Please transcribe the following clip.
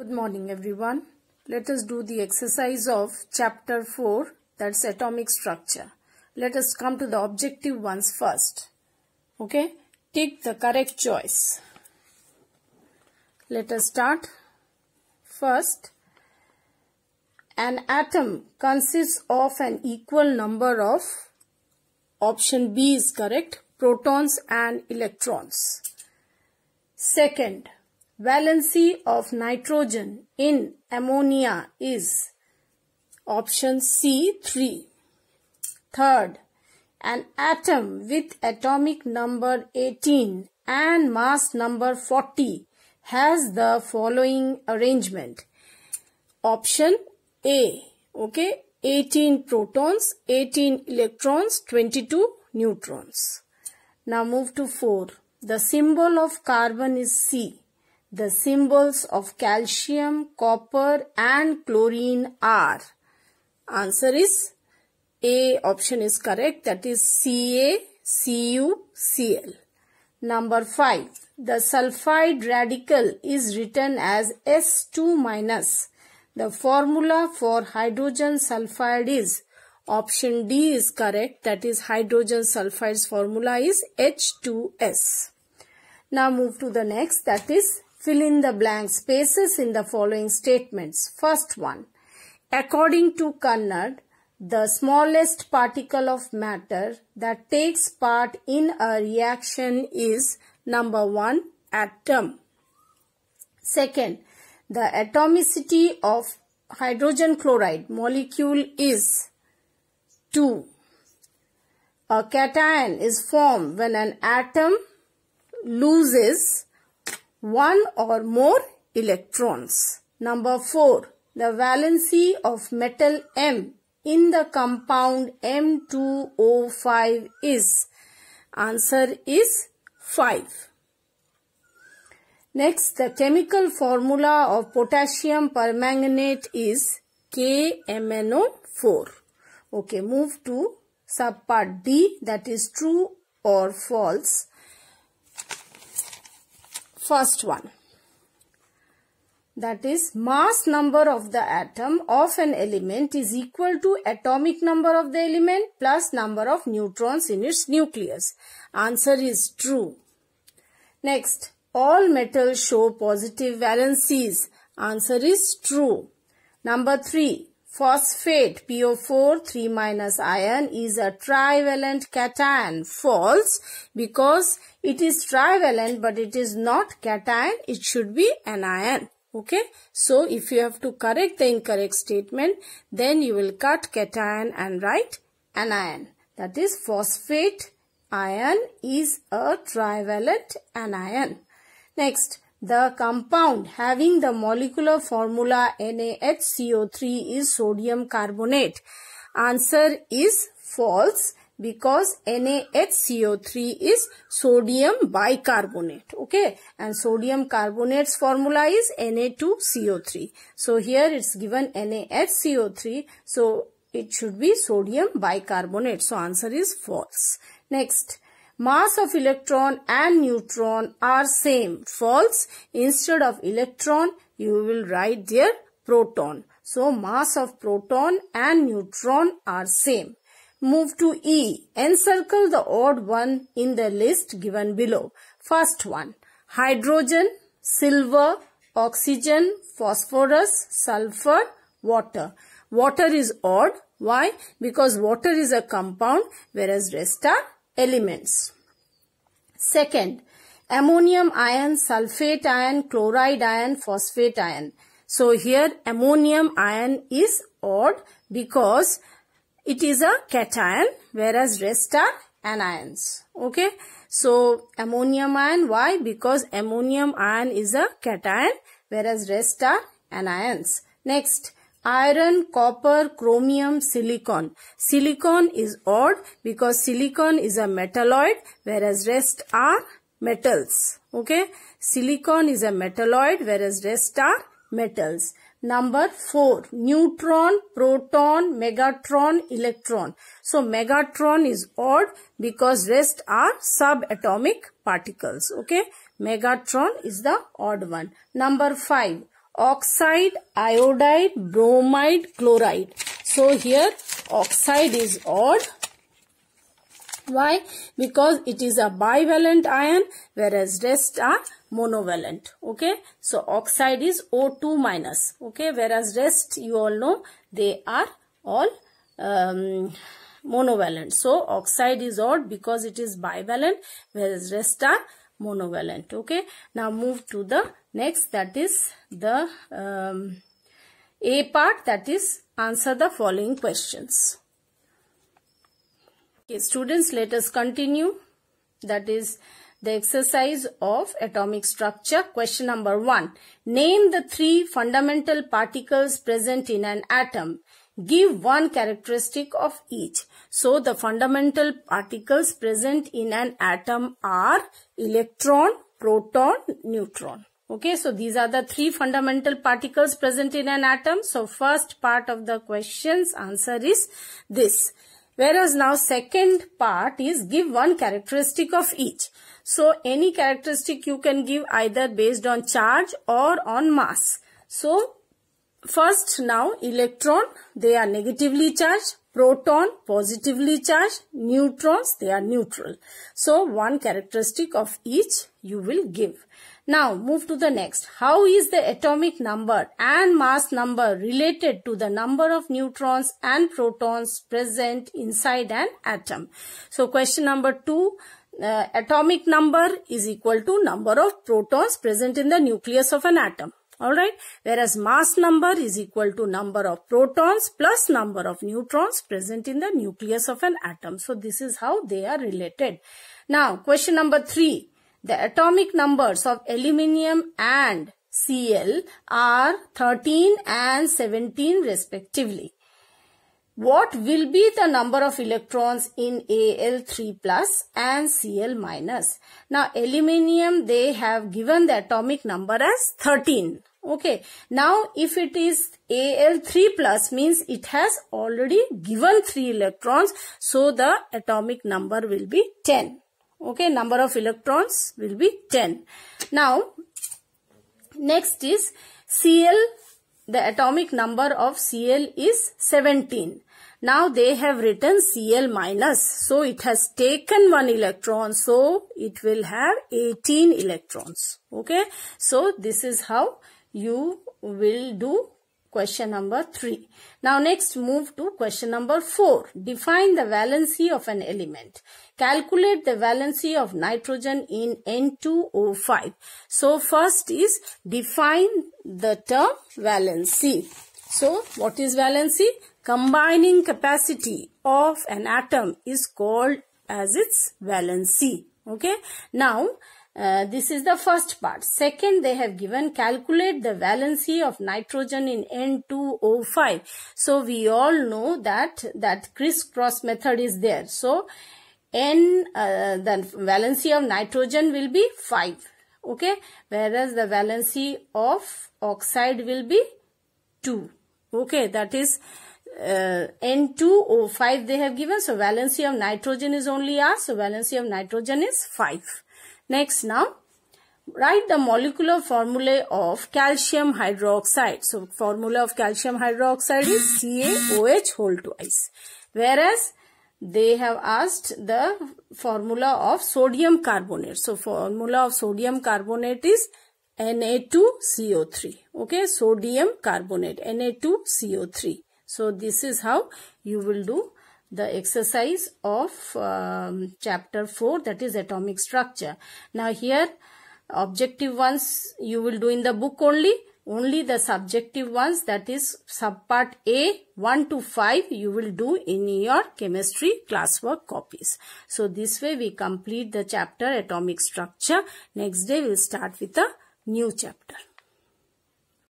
Good morning everyone. Let us do the exercise of chapter 4 that's atomic structure. Let us come to the objective ones first. Okay. Take the correct choice. Let us start. First, an atom consists of an equal number of, option B is correct, protons and electrons. Second, Valency of nitrogen in ammonia is option C 3. Third, an atom with atomic number 18 and mass number 40 has the following arrangement. Option A. Okay. 18 protons, 18 electrons, 22 neutrons. Now move to 4. The symbol of carbon is C. The symbols of calcium, copper and chlorine are. Answer is A option is correct that is Ca, Cu, Cl. Number 5. The sulfide radical is written as S2 minus. The formula for hydrogen sulfide is option D is correct that is hydrogen sulfide's formula is H2S. Now move to the next that is Fill in the blank spaces in the following statements. First one, according to Kannad, the smallest particle of matter that takes part in a reaction is number 1 atom. Second, the atomicity of hydrogen chloride molecule is 2. A cation is formed when an atom loses one or more electrons. Number 4. The valency of metal M in the compound M2O5 is? Answer is 5. Next, the chemical formula of potassium permanganate is KMNO4. Okay, move to subpart D that is true or false. First one that is mass number of the atom of an element is equal to atomic number of the element plus number of neutrons in its nucleus. Answer is true. Next, all metals show positive valencies. Answer is true. Number 3. Phosphate PO4 3 minus ion is a trivalent cation. False because it is trivalent but it is not cation. It should be anion. Okay. So if you have to correct the incorrect statement then you will cut cation and write anion. That is phosphate ion is a trivalent anion. Next. The compound having the molecular formula NaHCO3 is sodium carbonate. Answer is false because NaHCO3 is sodium bicarbonate. Okay. And sodium carbonate's formula is Na2CO3. So here it's given NaHCO3. So it should be sodium bicarbonate. So answer is false. Next mass of electron and neutron are same. False. Instead of electron, you will write their proton. So mass of proton and neutron are same. Move to E. Encircle the odd one in the list given below. First one. Hydrogen, silver, oxygen, phosphorus, sulfur, water. Water is odd. Why? Because water is a compound whereas rest are elements. Second, ammonium ion, sulfate ion, chloride ion, phosphate ion. So here ammonium ion is odd because it is a cation whereas rest are anions. Okay. So ammonium ion, why? Because ammonium ion is a cation whereas rest are anions. Next, iron, copper, chromium, silicon. Silicon is odd because silicon is a metalloid whereas rest are metals. Okay. Silicon is a metalloid whereas rest are metals. Number 4. Neutron, proton, megatron, electron. So megatron is odd because rest are subatomic particles. Okay. Megatron is the odd one. Number 5 oxide, iodide, bromide, chloride. So here oxide is odd. Why? Because it is a bivalent ion whereas rest are monovalent. Okay. So oxide is O2 minus. Okay. Whereas rest you all know they are all um, monovalent. So oxide is odd because it is bivalent whereas rest are monovalent. Okay. Now move to the Next that is the um, A part that is answer the following questions. Okay students let us continue that is the exercise of atomic structure. Question number 1. Name the three fundamental particles present in an atom. Give one characteristic of each. So the fundamental particles present in an atom are electron, proton, neutron. Okay, so these are the three fundamental particles present in an atom. So first part of the question's answer is this. Whereas now second part is give one characteristic of each. So any characteristic you can give either based on charge or on mass. So first now electron, they are negatively charged proton positively charged neutrons they are neutral so one characteristic of each you will give now move to the next. How is the atomic number and mass number related to the number of neutrons and protons present inside an atom? So question number two, uh, atomic number is equal to number of protons present in the nucleus of an atom. Alright, whereas mass number is equal to number of protons plus number of neutrons present in the nucleus of an atom. So this is how they are related. Now question number three. The atomic numbers of aluminium and Cl are 13 and 17 respectively. What will be the number of electrons in Al3 plus and Cl minus? Now aluminium they have given the atomic number as 13. Okay. Now if it is Al3 plus means it has already given 3 electrons. So the atomic number will be 10. Okay, number of electrons will be 10. Now, next is Cl, the atomic number of Cl is 17. Now they have written Cl minus. So it has taken one electron. So it will have 18 electrons. Okay. So this is how you will do question number 3. Now next move to question number 4. Define the valency of an element. Calculate the valency of nitrogen in N2O5. So first is define the term valency. So what is valency? Combining capacity of an atom is called as its valency. Okay. Now uh, this is the first part. Second, they have given calculate the valency of nitrogen in N2O5. So we all know that that crisscross method is there. So N, uh, the valency of nitrogen will be 5. Okay. Whereas the valency of oxide will be 2. Okay. That is uh, N2O5 they have given. So valency of nitrogen is only R. So valency of nitrogen is 5. Next now, write the molecular formula of calcium hydroxide. So, formula of calcium hydroxide is CaOH whole twice. Whereas, they have asked the formula of sodium carbonate. So, formula of sodium carbonate is Na2CO3. Okay, sodium carbonate Na2CO3. So, this is how you will do the exercise of um, chapter 4 that is atomic structure. Now here objective ones you will do in the book only only the subjective ones that is subpart A 1 to 5 you will do in your chemistry classwork copies. So this way we complete the chapter atomic structure. Next day we will start with a new chapter.